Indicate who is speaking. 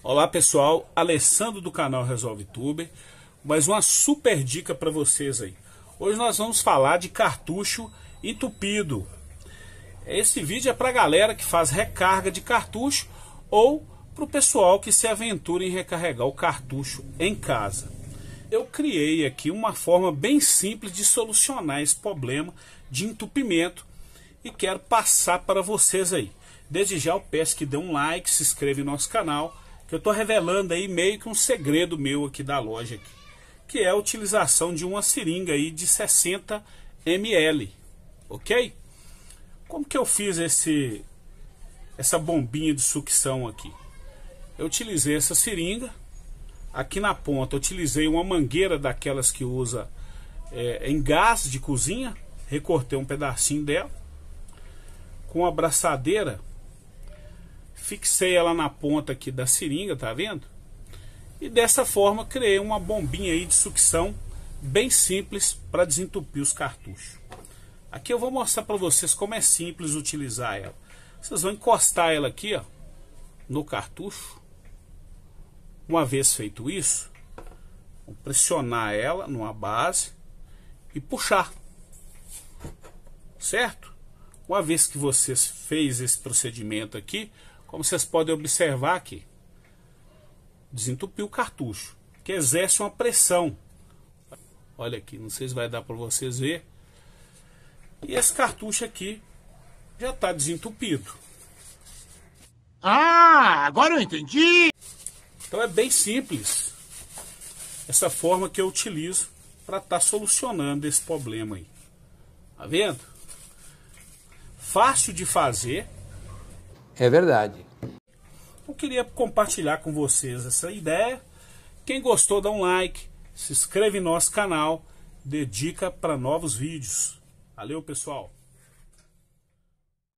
Speaker 1: Olá pessoal, Alessandro do canal Resolve mais uma super dica para vocês aí. Hoje nós vamos falar de cartucho entupido. Esse vídeo é para a galera que faz recarga de cartucho ou para o pessoal que se aventura em recarregar o cartucho em casa. Eu criei aqui uma forma bem simples de solucionar esse problema de entupimento e quero passar para vocês aí. Desde já eu peço que dê um like, se inscreva no nosso canal que eu estou revelando aí meio que um segredo meu aqui da loja, aqui, que é a utilização de uma seringa aí de 60 ml, ok? Como que eu fiz esse essa bombinha de sucção aqui? Eu utilizei essa seringa, aqui na ponta utilizei uma mangueira daquelas que usa é, em gás de cozinha, recortei um pedacinho dela, com a abraçadeira fixei ela na ponta aqui da seringa, tá vendo? E dessa forma criei uma bombinha aí de sucção bem simples para desentupir os cartuchos. Aqui eu vou mostrar para vocês como é simples utilizar ela. Vocês vão encostar ela aqui ó, no cartucho. Uma vez feito isso, pressionar ela numa base e puxar. Certo? Uma vez que vocês fez esse procedimento aqui, como vocês podem observar aqui, desentupiu o cartucho, que exerce uma pressão. Olha aqui, não sei se vai dar para vocês ver. E esse cartucho aqui já está desentupido. Ah, agora eu entendi! Então é bem simples essa forma que eu utilizo para estar tá solucionando esse problema aí. Tá vendo? Fácil de fazer é verdade. Eu queria compartilhar com vocês essa ideia. Quem gostou, dá um like, se inscreve em nosso canal, dedica para novos vídeos. Valeu, pessoal!